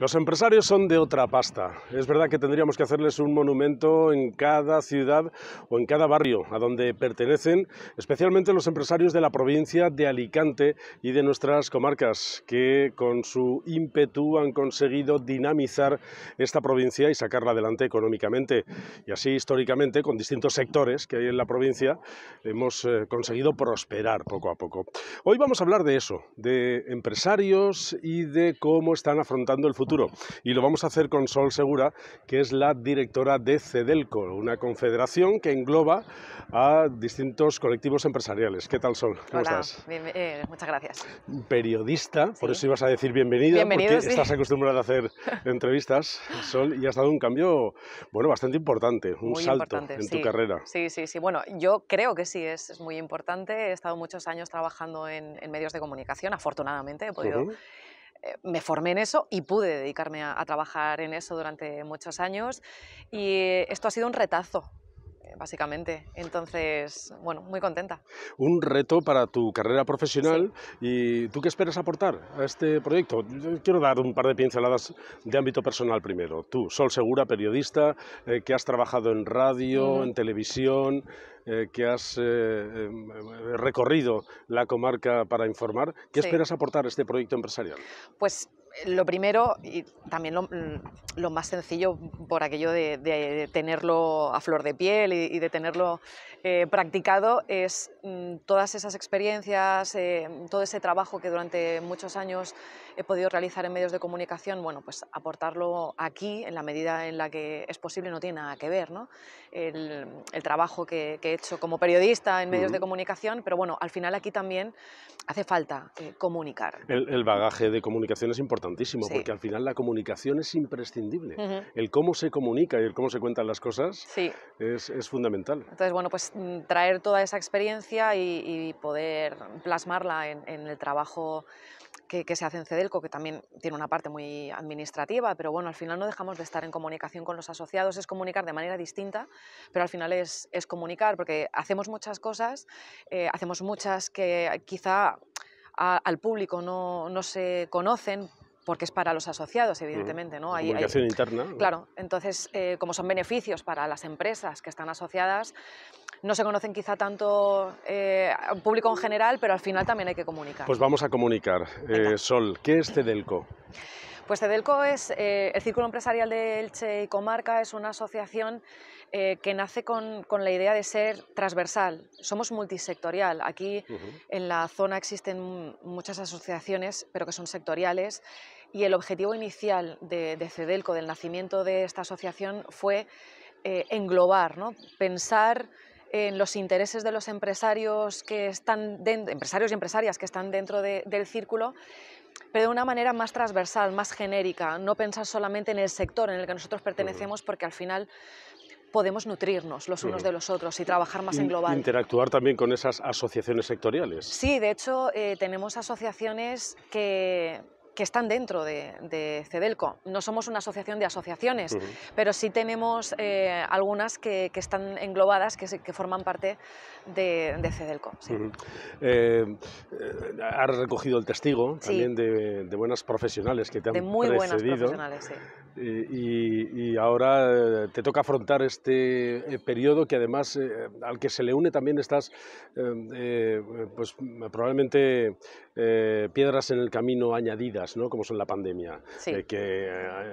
Los empresarios son de otra pasta. Es verdad que tendríamos que hacerles un monumento en cada ciudad o en cada barrio a donde pertenecen, especialmente los empresarios de la provincia de Alicante y de nuestras comarcas, que con su ímpetu han conseguido dinamizar esta provincia y sacarla adelante económicamente. Y así históricamente, con distintos sectores que hay en la provincia, hemos eh, conseguido prosperar poco a poco. Hoy vamos a hablar de eso, de empresarios y de cómo están afrontando el futuro y lo vamos a hacer con Sol Segura, que es la directora de CEDELCO, una confederación que engloba a distintos colectivos empresariales. ¿Qué tal, Sol? ¿Cómo estás? Eh, muchas gracias. Periodista, por eso ibas a decir bienvenida, Bienvenido, porque estás acostumbrada a hacer entrevistas, Sol, y has dado un cambio, bueno, bastante importante, un salto en tu carrera. Sí, sí, sí. Bueno, yo creo que sí, es, muy importante. He estado muchos años trabajando en, medios de comunicación, afortunadamente he podido... Eh, me formé en eso y pude dedicarme a, trabajar en eso durante muchos años y esto ha sido un retazo eh, básicamente. Entonces, bueno, muy contenta. Un reto para tu carrera profesional y tú qué esperas aportar a este proyecto. quiero dar un par de pinceladas de ámbito personal primero. Tú, Sol Segura, periodista, eh, que has trabajado en radio, en televisión, eh, que has em, recorrido la comarca para informar. ¿Qué esperas aportar a este proyecto empresarial? Pues lo primero y también lo, mm, más sencillo por aquello de, tenerlo a flor de piel y, de tenerlo eh, practicado es mm, todas esas experiencias, eh, todo ese trabajo que durante muchos años he podido realizar en medios de comunicación, bueno, pues aportarlo aquí en la medida en la que es posible no tiene nada que ver, El, trabajo que, he hecho como periodista en medios de comunicación, pero bueno, al final aquí también hace falta eh, comunicar. el bagaje de comunicación es importante importantísimo, porque al final la comunicación es imprescindible. El cómo se comunica y el cómo se cuentan las cosas es, es, fundamental. Entonces, bueno, pues mm, traer toda esa experiencia y, poder plasmarla en, el trabajo que, se hace en CEDELCO, que también tiene una parte muy administrativa, pero bueno, al final no dejamos de estar en comunicación con los asociados, es comunicar de manera distinta, pero al final es, es comunicar, porque hacemos muchas cosas, eh, hacemos muchas que quizá al público no, no se conocen porque es para los asociados, evidentemente, ¿no? Hay, comunicación interna. Claro, entonces, eh, como son beneficios para las empresas que están asociadas, no se conocen quizá tanto al eh, público en general, pero al final también hay que comunicar. Pues vamos a comunicar. Eh, Sol, ¿qué es Cedelco? Pues Cedelco es, eh, el Círculo Empresarial de Elche y Comarca es una asociación eh, que nace con, la idea de ser transversal. Somos multisectorial. Aquí en la zona existen muchas asociaciones, pero que son sectoriales. Y el objetivo inicial de, Cedelco, del nacimiento de esta asociación, fue eh, englobar, ¿no? pensar en los intereses de los empresarios que están empresarios y empresarias que están dentro del círculo, pero de una manera más transversal, más genérica, no pensar solamente en el sector en el que nosotros pertenecemos, porque al final podemos nutrirnos los unos de los otros y trabajar más en global. Interactuar también con esas asociaciones sectoriales. Sí, de hecho, eh, tenemos asociaciones que que están dentro de, CEDELCO. No somos una asociación de asociaciones, pero sí tenemos eh, algunas que, están englobadas, que, forman parte de, CEDELCO. Sí. Eh, eh, has recogido el testigo también de, buenas profesionales que te han de muy Buenas profesionales, sí. Y, ahora eh, te toca afrontar este eh, periodo que además eh, al que se le une también estas pues probablemente piedras en el camino añadidas, ¿no? como son la pandemia, que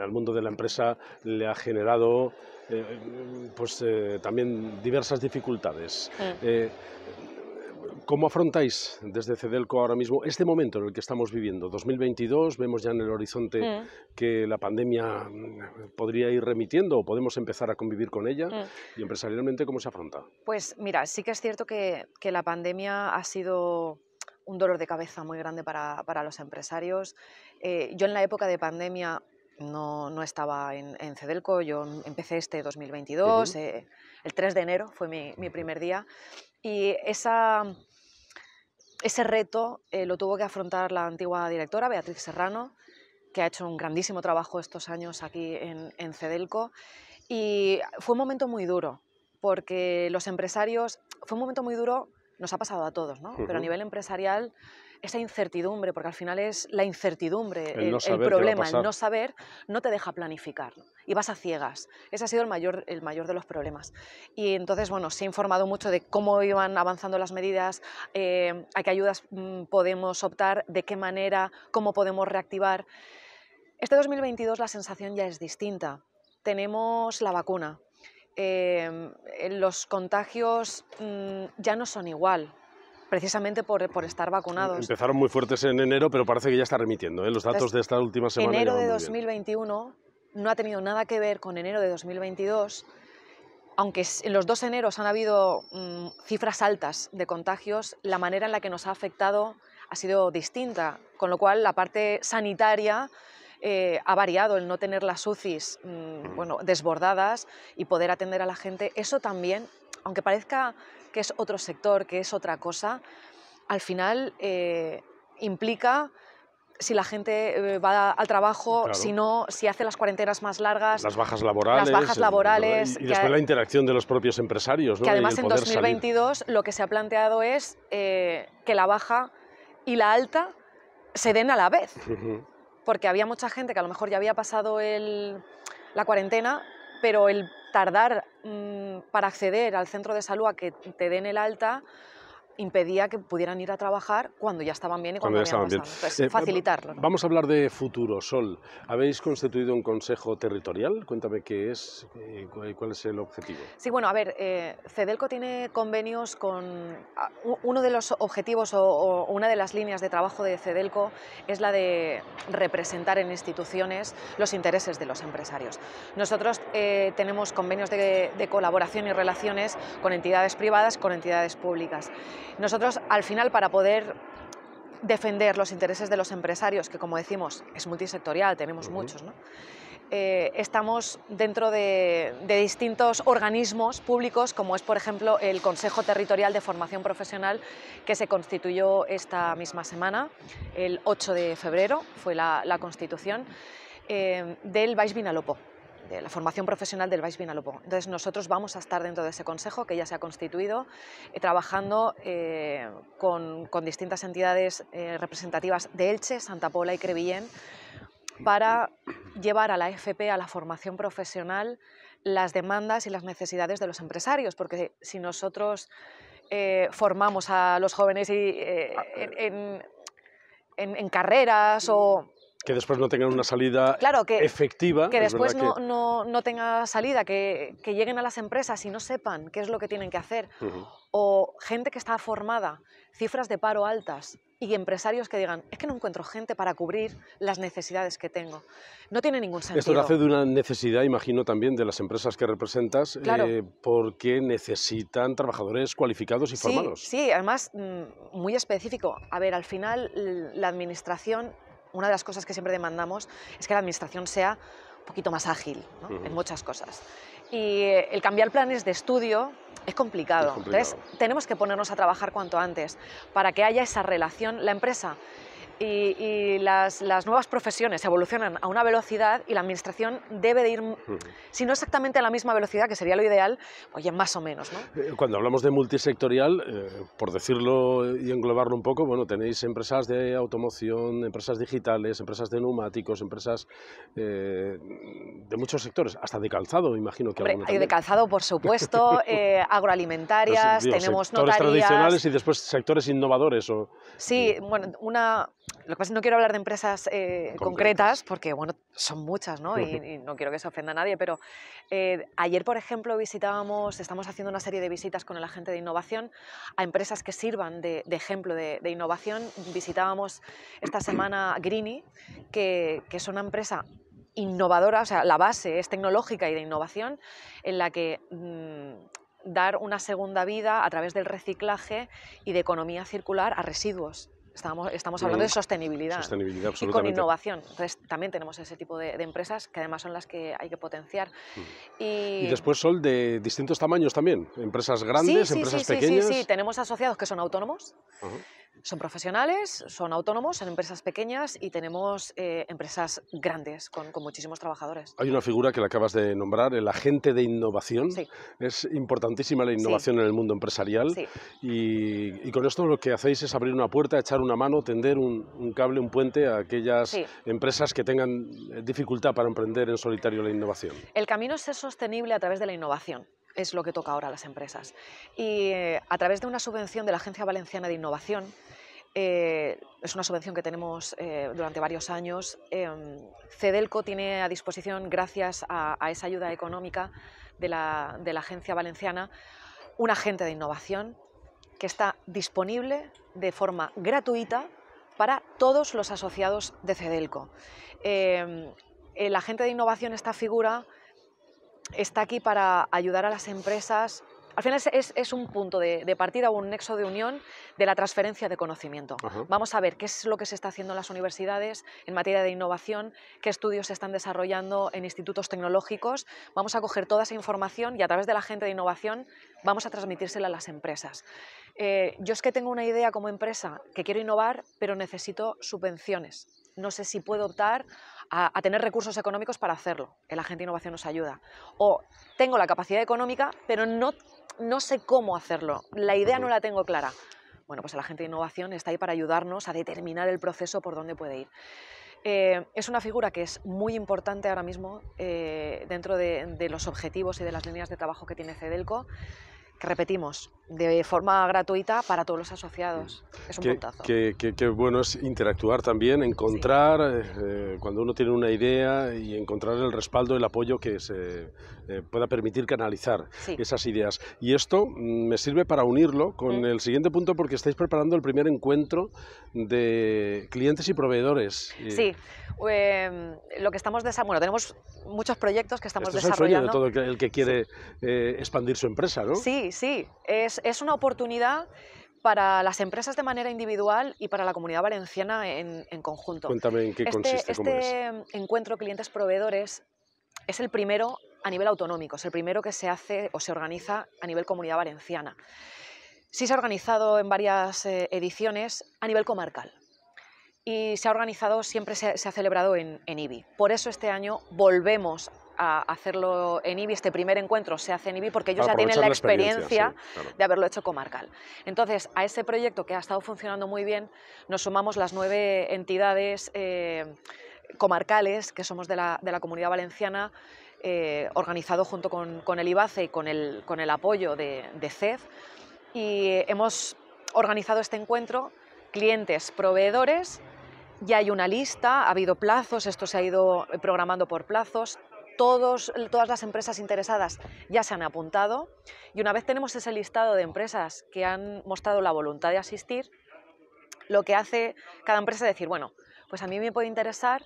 al mundo de la empresa le ha generado pues también diversas dificultades. Mm. ¿Cómo afrontáis desde Cedelco ahora mismo este momento en el que estamos viviendo? 2022, vemos ya en el horizonte mm. que la pandemia mm, podría ir remitiendo o podemos empezar a convivir con ella. Mm. ¿Y empresarialmente cómo se afronta? Pues mira, sí que es cierto que, la pandemia ha sido un dolor de cabeza muy grande para, para los empresarios. Eh, yo en la época de pandemia no, no estaba en, Cedelco, yo empecé este 2022, eh, el 3 de enero fue mi, mi primer día, y esa ese reto eh, lo tuvo que afrontar la antigua directora, Beatriz Serrano, que ha hecho un grandísimo trabajo estos años aquí en, Cedelco. Y fue un momento muy duro, porque los empresarios, fue un momento muy duro, nos ha pasado a todos, ¿no? Pero a nivel empresarial esa incertidumbre, porque al final es la incertidumbre, el, problema, el no saber, no te deja planificar y vas a ciegas. Ese ha sido el mayor, el mayor de los problemas. Y entonces, bueno, se ha informado mucho de cómo iban avanzando las medidas, em, a qué ayudas mm, podemos optar, de qué manera, cómo podemos reactivar. Este 2022 la sensación ya es distinta. Tenemos la vacuna. Em, los contagios mm, ya no son igual, precisamente por, estar vacunados. Empezaron muy fuertes en enero, pero parece que ya está remitiendo. ¿eh? Los datos de esta última semana. Enero de 2021 no ha tenido nada que ver con enero de 2022 aunque en los dos eneros han habido mm, cifras altas de contagios, la manera en la que nos ha afectado ha sido distinta, con lo cual la parte sanitaria eh, ha variado, el no tener las UCIs mm, mm. bueno, desbordadas y poder atender a la gente, eso también aunque parezca que es otro sector, que es otra cosa, al final eh, implica si la gente eh, va al trabajo, si no, si hace las cuarentenas más largas. Las bajas laborales. Y, después la interacción de los propios empresarios. Que además en 2022 lo que se ha planteado es eh, que la baja y la alta se den a la vez. Porque había mucha gente que a lo mejor ya había pasado la cuarentena, pero el tardar mm, para acceder al centro de salud a que te den el alta, impedía que pudieran ir a trabajar cuando ya estaban bien y cuando, ya estaban bien. Eh, facilitarlo. Vamos a hablar de futuro, Sol. Habéis constituido un consejo territorial. Cuéntame qué es y eh, eh, cuál es el objetivo. Sí, bueno, a ver, CEDELCO tiene convenios con... Ah, uno de los objetivos o, una de las líneas de trabajo de CEDELCO es la de representar en instituciones los intereses de los empresarios. Nosotros tenemos convenios de colaboración y relaciones con entidades privadas, con entidades públicas. Nosotros, al final, para poder defender los intereses de los empresarios, que como decimos es multisectorial, tenemos muchos, ¿no? Eh, estamos dentro de, distintos organismos públicos, como es, por ejemplo, el Consejo Territorial de Formación Profesional, que se constituyó esta misma semana, el 8 de febrero, fue la, constitución, eh, del Baix Vinalopó de la formación profesional del Baix Vinalopó. Entonces nosotros vamos a estar dentro de ese consejo que ya se ha constituido, eh, trabajando eh, con, distintas entidades eh, representativas de Elche, Santa Pola y Crevillén, para llevar a la FP, a la formación profesional, las demandas y las necesidades de los empresarios, porque si nosotros formamos a los jóvenes ah, en carreras o que después no tengan una salida efectiva. Que después no, tenga salida, que, lleguen a las empresas y no sepan qué es lo que tienen que hacer. O gente que está formada, cifras de paro altas y empresarios que digan, es que no encuentro gente para cubrir las necesidades que tengo. No tiene ningún sentido. Esto hace de una necesidad, imagino, también de las empresas que representas, eh, porque necesitan trabajadores cualificados y formados. Sí, además, mm, muy específico. A ver, al final la administración una de las cosas que siempre demandamos es que la administración sea un poquito más ágil en muchas cosas. Y el cambiar planes de estudio es complicado. es complicado. Entonces, tenemos que ponernos a trabajar cuanto antes para que haya esa relación. La empresa y, las, nuevas profesiones evolucionan a una velocidad y la administración debe de ir, si no exactamente a la misma velocidad, que sería lo ideal, oye, más o menos. ¿no? Eh, cuando hablamos de multisectorial, eh, por decirlo y englobarlo un poco, bueno, tenéis empresas de automoción, empresas digitales, empresas de neumáticos, empresas eh, de muchos sectores, hasta de calzado, imagino que de calzado, por supuesto, agroalimentarias, tenemos sectores tradicionales y después sectores innovadores. Sí, bueno, una, lo que pasa es que no quiero hablar de empresas eh, concretas porque, bueno, son muchas, ¿no? Y, no quiero que se ofenda a nadie, pero eh, ayer, por ejemplo, visitábamos, estamos haciendo una serie de visitas con el agente de innovación a empresas que sirvan de, ejemplo de, innovación. Visitábamos esta semana Greeny, que, que es una empresa innovadora, o sea, la base es tecnológica y de innovación, en la que mm, dar una segunda vida a través del reciclaje y de economía circular a residuos. Estamos, estamos hablando de sostenibilidad, y con innovación. Entonces también tenemos ese tipo de, empresas que además son las que hay que potenciar. Mm. Y... después son de distintos tamaños también, empresas grandes, empresas pequeñas. Sí, sí, tenemos asociados que son autónomos. Son profesionales, son autónomos, son empresas pequeñas y tenemos eh, empresas grandes con, muchísimos trabajadores. Hay una figura que la acabas de nombrar, el agente de innovación. Es importantísima la innovación en el mundo empresarial y, con esto lo que hacéis es abrir una puerta, echar una mano, tender un, un cable, un puente a aquellas empresas que tengan eh, dificultad para emprender en solitario la innovación. El camino es ser sostenible a través de la innovación es lo que toca ahora a las empresas. Y eh, a través de una subvención de la Agencia Valenciana de Innovación, eh, es una subvención que tenemos eh, durante varios años. Em, Cedelco tiene a disposición, gracias a, esa ayuda económica de la, de la, Agencia Valenciana, un agente de innovación que está disponible de forma gratuita para todos los asociados de Cedelco. Em, el agente de innovación, esta figura, está aquí para ayudar a las empresas. Al final es, un punto de, partida o un nexo de unión de la transferencia de conocimiento. Vamos a ver qué es lo que se está haciendo en las universidades en materia de innovación, qué estudios se están desarrollando en institutos tecnológicos. Vamos a coger toda esa información y a través de la gente de innovación vamos a transmitírsela a las empresas. Eh, yo es que tengo una idea como empresa que quiero innovar, pero necesito subvenciones no sé si puedo optar a, tener recursos económicos para hacerlo. El agente de innovación nos ayuda. O tengo la capacidad económica, pero no, no sé cómo hacerlo. La idea no la tengo clara. Bueno, pues el agente de innovación está ahí para ayudarnos a determinar el proceso por dónde puede ir. Eh, es una figura que es muy importante ahora mismo eh, dentro de, de, los objetivos y de las líneas de trabajo que tiene Cedelco repetimos, de forma gratuita para todos los asociados. Mm. Es un que, puntazo. Qué bueno es interactuar también, encontrar, eh, eh, cuando uno tiene una idea y encontrar el respaldo, el apoyo que se, eh, pueda permitir canalizar esas ideas. Y esto mm, me sirve para unirlo con el siguiente punto porque estáis preparando el primer encuentro de clientes y proveedores. Eh. Sí, em, lo que estamos desarrollando, bueno, tenemos muchos proyectos que estamos desarrollando. Es el sueño de todo el que quiere eh, expandir su empresa, ¿no? Sí, sí, es, una oportunidad para las empresas de manera individual y para la comunidad valenciana en, conjunto. Cuéntame en qué este, consiste. Este encuentro clientes proveedores es el primero a nivel autonómico, es el primero que se hace o se organiza a nivel comunidad valenciana. Sí se ha organizado en varias eh, ediciones a nivel comarcal y se ha organizado, siempre se, ha celebrado en, IBI. Por eso este año volvemos a hacerlo en IBI, este primer encuentro se hace en IBI porque ellos ah, ya tienen la experiencia, de haberlo hecho comarcal. Entonces, a ese proyecto que ha estado funcionando muy bien, nos sumamos las nueve entidades eh, comarcales que somos de la, de la comunidad valenciana eh, organizado junto con, el IBACE y con el, apoyo de, de CEF. Y hemos organizado este encuentro clientes, proveedores, ya hay una lista, ha habido plazos, esto se ha ido programando por plazos, todos, todas las empresas interesadas ya se han apuntado y una vez tenemos ese listado de empresas que han mostrado la voluntad de asistir, lo que hace cada empresa es decir, bueno, pues a mí me puede interesar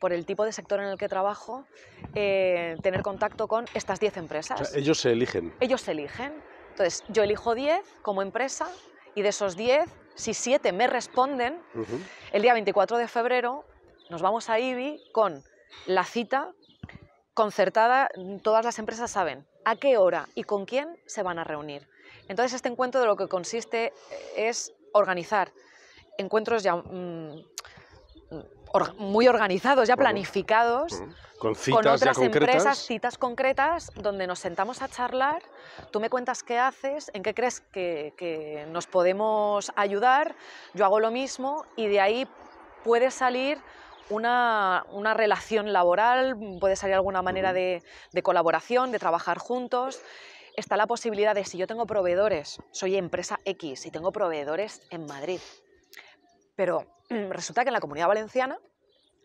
por el tipo de sector en el que trabajo, eh, tener contacto con estas 10 empresas. ellos se eligen. Ellos se eligen. Entonces, yo elijo 10 como empresa y de esos 10, si 7 me responden, el día 24 de febrero nos vamos a IBI con la cita concertada, todas las empresas saben a qué hora y con quién se van a reunir. Entonces, este encuentro de lo que consiste es organizar encuentros ya... Mm, muy organizados, ya planificados, con, citas otras empresas, citas concretas, donde nos sentamos a charlar, tú me cuentas qué haces, en qué crees que, nos podemos ayudar, yo hago lo mismo y de ahí puede salir una, relación laboral, puede salir alguna manera de, de, colaboración, de trabajar juntos. Está la posibilidad de, si yo tengo proveedores, soy empresa X y tengo proveedores en Madrid, pero resulta que en la comunidad valenciana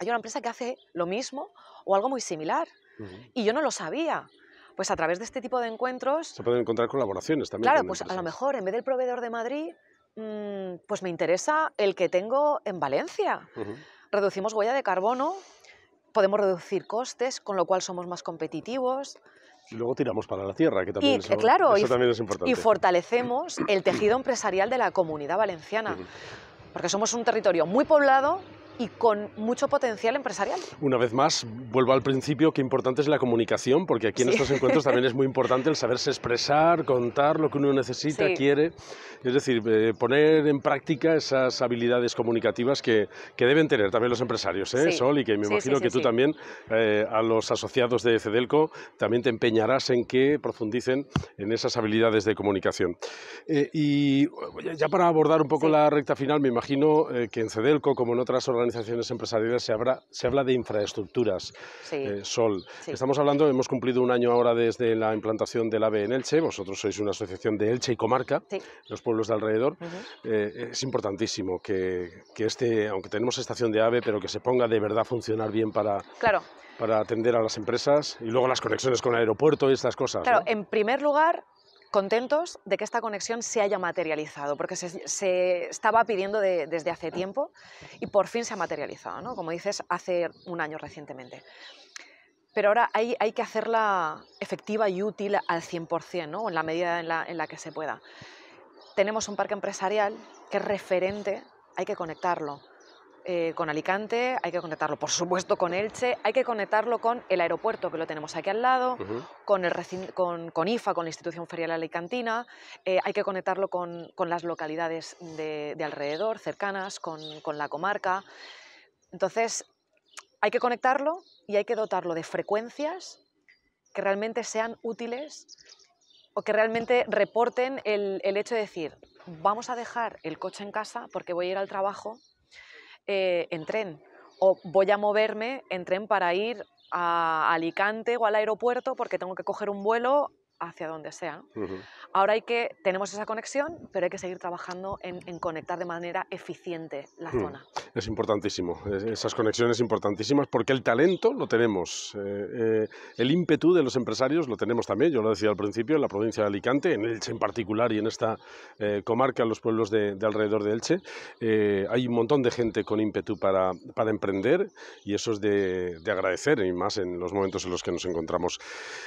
hay una empresa que hace lo mismo o algo muy similar. Y yo no lo sabía. Pues a través de este tipo de encuentros... Se pueden encontrar colaboraciones también. Claro, pues a lo mejor en vez del proveedor de Madrid, mm, pues me interesa el que tengo en Valencia. Reducimos huella de carbono, podemos reducir costes, con lo cual somos más competitivos. Y luego tiramos para la tierra, que también, claro, y, también es importante. Y fortalecemos el tejido empresarial de la comunidad valenciana porque somos un territorio muy poblado, y con mucho potencial empresarial. Una vez más, vuelvo al principio, qué importante es la comunicación, porque aquí en estos encuentros también es muy importante el saberse expresar, contar lo que uno necesita, quiere. Es decir, eh, poner en práctica esas habilidades comunicativas que, que deben tener también los empresarios, ¿eh? Sol, y que me imagino que tú también eh, a los asociados de Cedelco también te empeñarás en que profundicen en esas habilidades de comunicación. Eh, y ya para abordar un poco la recta final, me imagino que en Cedelco, como en otras organizaciones, organizaciones empresariales se, habla, se habla de infraestructuras, eh, Sol. Estamos hablando, hemos cumplido un año ahora desde la implantación del AVE en Elche, vosotros sois una asociación de Elche y comarca, los pueblos de alrededor. Eh, es importantísimo que, que, este, aunque tenemos estación de AVE, pero que se ponga de verdad a funcionar bien para... Claro para atender a las empresas y luego las conexiones con el aeropuerto y estas cosas. Claro, en primer lugar, contentos de que esta conexión se haya materializado, porque se, se estaba pidiendo desde hace tiempo y por fin se ha materializado, ¿no? como dices, hace un año recientemente. Pero ahora hay, hay que hacerla efectiva y útil al 100%, ¿no? en la medida en la, en la que se pueda. Tenemos un parque empresarial que es referente, hay que conectarlo eh, con Alicante, hay que conectarlo, por supuesto, con Elche, hay que conectarlo con el aeropuerto que lo tenemos aquí al lado, con, el con, con, IFA, con la institución ferial alicantina, eh, hay que conectarlo con, las localidades de, alrededor, cercanas, con, la comarca. Entonces, hay que conectarlo y hay que dotarlo de frecuencias que realmente sean útiles o que realmente reporten el, el, hecho de decir, vamos a dejar el coche en casa porque voy a ir al trabajo eh, en tren o voy a moverme en tren para ir a Alicante o al aeropuerto porque tengo que coger un vuelo hacia donde sea. Ahora hay que, tenemos esa conexión, pero hay que seguir trabajando en, conectar de manera eficiente la zona. Es importantísimo, esas conexiones importantísimas, porque el talento lo tenemos, eh, eh, el ímpetu de los empresarios lo tenemos también, yo lo decía al principio, en la provincia de Alicante, en Elche en particular y en esta eh, comarca, en los pueblos de, alrededor de Elche, hay un montón de gente con ímpetu para, emprender y eso es de, agradecer, y más en los momentos en los que nos encontramos.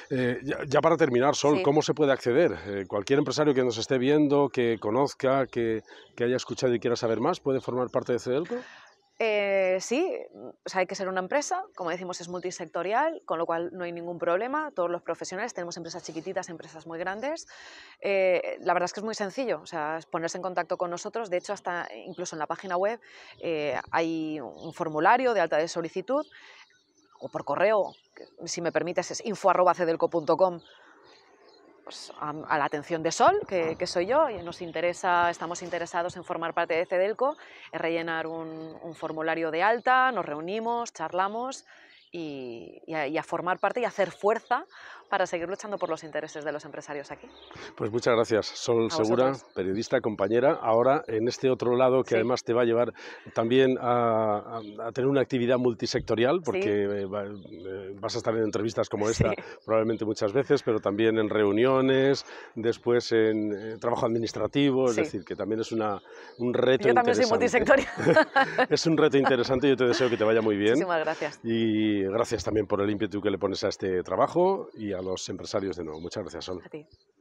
ya para terminar, Sol, ¿cómo se puede acceder? Eh, cualquier empresario que nos esté viendo, que conozca, que, haya escuchado y quiera saber más, ¿puede formar parte de CEDELCO? Eh, sí, hay que ser una empresa, como decimos es multisectorial, con lo cual no hay ningún problema, todos los profesionales tenemos empresas chiquititas, empresas muy grandes, eh, la verdad es que es muy sencillo, o sea, es ponerse en contacto con nosotros, de hecho hasta incluso en la página web hay un formulario de alta de solicitud o por correo, si me permites es info.cedelco.com pues, a, la atención de Sol, que, soy yo, y nos interesa, estamos interesados en formar parte de Cedelco, en rellenar un formulario de alta, nos reunimos, charlamos y, a, formar parte y hacer fuerza para seguir luchando por los intereses de los empresarios aquí. Pues muchas gracias, Sol Segura, periodista, compañera. Ahora en este otro lado que además te va a llevar también a, tener una actividad multisectorial, porque eh, eh, vas a estar en entrevistas como esta probablemente muchas veces, pero también en reuniones, después en eh, trabajo administrativo, es decir, que también es una, un reto interesante. Yo también soy multisectorial. es un reto interesante y yo te deseo que te vaya muy bien. Muchísimas gracias. Y gracias también por el ímpetu que le pones a este trabajo y a los empresarios de nuevo. Muchas gracias, Sol. A